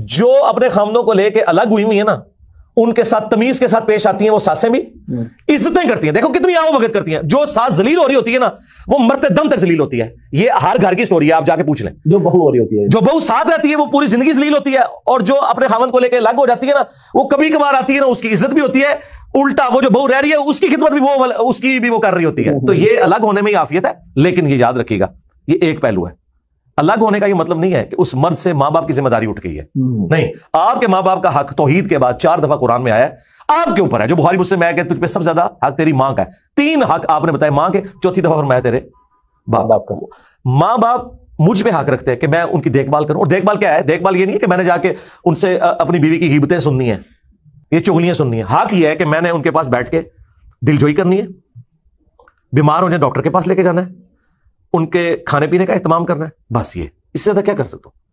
जो अपने खामनों को लेके अलग हुई हुई है ना उनके साथ तमीज के साथ पेश आती हैं वो सासें भी हम्म। इज्जतें करती हैं देखो कितनी आओ भगत करती हैं जो सास जलील हो रही होती है ना वो मरते दम तक जलील होती है ये हर घर की स्टोरी है आप जाके पूछ लें जो बहु हो रही होती है जो बहू साथ रहती है वो पूरी जिंदगी जलील होती है और जो अपने खामन को लेकर अलग हो जाती है ना वो कभी कभार आती है ना उसकी इज्जत भी होती है उल्टा वो जो बहु रह रही है उसकी खिदमत भी वो उसकी भी वो कर रही होती है हम्म, हम्म। तो ये अलग होने में ही आफियत है लेकिन ये याद रखिएगा ये एक पहलू है अलग होने का ये मतलब नहीं है कि उस मर्द से मां बाप की जिम्मेदारी उठ गई है हम्म। नहीं आपके मां बाप का हक तोहीद के बाद चार दफा कुरान में आया आपके ऊपर है जो बुहारी मुझसे मैं तुझ सबसे ज्यादा हक तेरी मां का है तीन हक आपने बताया मां के चौथी दफा फरमाया तेरे बाप बाप का मां बाप मुझ पे हक रखते हैं कि मैं उनकी देखभाल करूं और देखभाल क्या है देखभाल ये नहीं है कि मैंने जाके उनसे अपनी बीवी की हिबतें सुननी है ये चुगलियां सुननी है हक ये है कि मैंने उनके पास बैठ के दिलजोई करनी है बीमार हो जाए डॉक्टर के पास लेके जाना है उनके खाने पीने का इतमाम करना है बस ये इससे ज्यादा क्या कर सकते हो